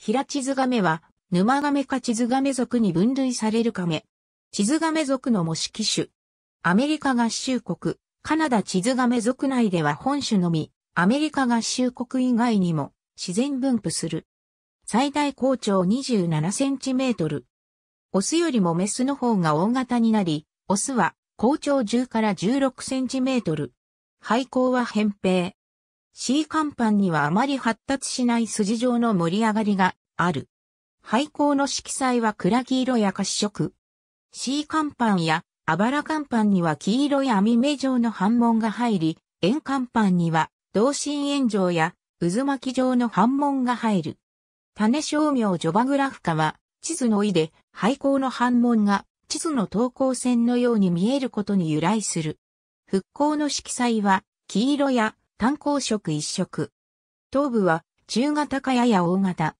平地図亀は、沼亀か地図亀属に分類される亀。地図亀属の模式種。アメリカ合衆国、カナダ地図亀属内では本種のみ、アメリカ合衆国以外にも自然分布する。最大高長27センチメートル。オスよりもメスの方が大型になり、オスは高長10から16センチメートル。肺高は扁平、C 甲板にはあまり発達しない筋状の盛り上がりがある。廃校の色彩は暗黄色や褐色。C 甲板やあばら甲板には黄色や網目状の反紋が入り、円甲板には同心円状や渦巻き状の反紋が入る。種商名ジョバグラフ化は地図の意で廃校の反紋が地図の等高線のように見えることに由来する。復興の色彩は黄色や単行色一色。頭部は中型かやや大型。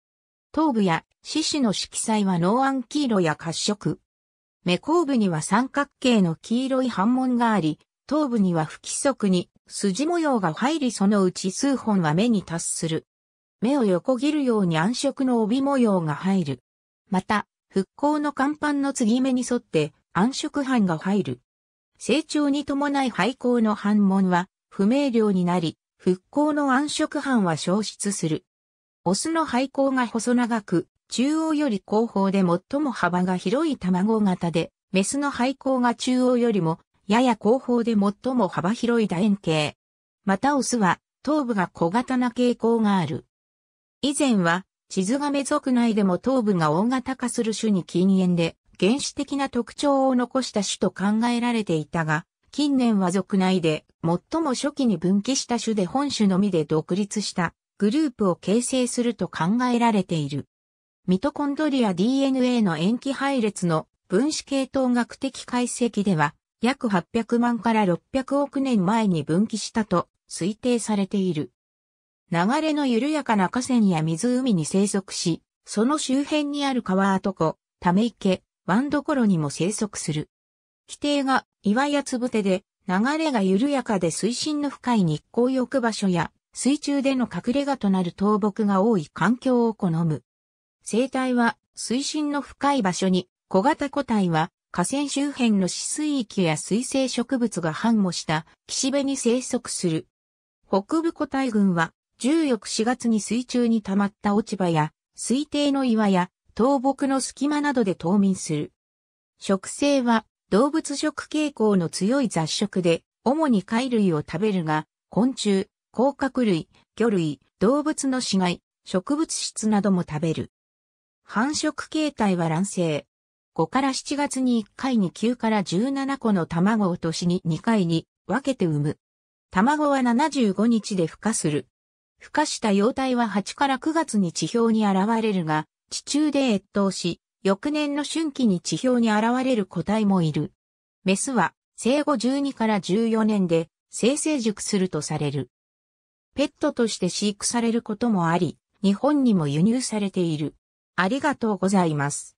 頭部や四肢の色彩は濃暗黄色や褐色。目後部には三角形の黄色い斑紋があり、頭部には不規則に筋模様が入りそのうち数本は目に達する。目を横切るように暗色の帯模様が入る。また、復興の甲板の継ぎ目に沿って暗色斑が入る。成長に伴い廃校の斑紋は不明瞭になり、復興の暗色斑は消失する。オスの配光が細長く、中央より後方で最も幅が広い卵型で、メスの配光が中央よりも、やや後方で最も幅広い楕円形。またオスは、頭部が小型な傾向がある。以前は、地図亀族内でも頭部が大型化する種に禁煙で、原始的な特徴を残した種と考えられていたが、近年は族内で最も初期に分岐した種で本種のみで独立したグループを形成すると考えられている。ミトコンドリア DNA の塩基配列の分子系統学的解析では約800万から600億年前に分岐したと推定されている。流れの緩やかな河川や湖に生息し、その周辺にある川跡湖、ため池、湾どころにも生息する。規定が岩やつぶてで流れが緩やかで水深の深い日光浴場所や水中での隠れ家となる倒木が多い環境を好む。生態は水深の深い場所に小型個体は河川周辺の死水域や水生植物が繁茂した岸辺に生息する。北部個体群は14 4月に水中に溜まった落ち葉や水底の岩や倒木の隙間などで冬眠する。植生は動物食傾向の強い雑食で、主に貝類を食べるが、昆虫、甲殻類、魚類、動物の死骸、植物質なども食べる。繁殖形態は卵生。5から7月に1回に9から17個の卵を年に2回に分けて産む。卵は75日で孵化する。孵化した幼体は8から9月に地表に現れるが、地中で越冬し、翌年の春季に地表に現れる個体もいる。メスは生後12から14年で生成熟するとされる。ペットとして飼育されることもあり、日本にも輸入されている。ありがとうございます。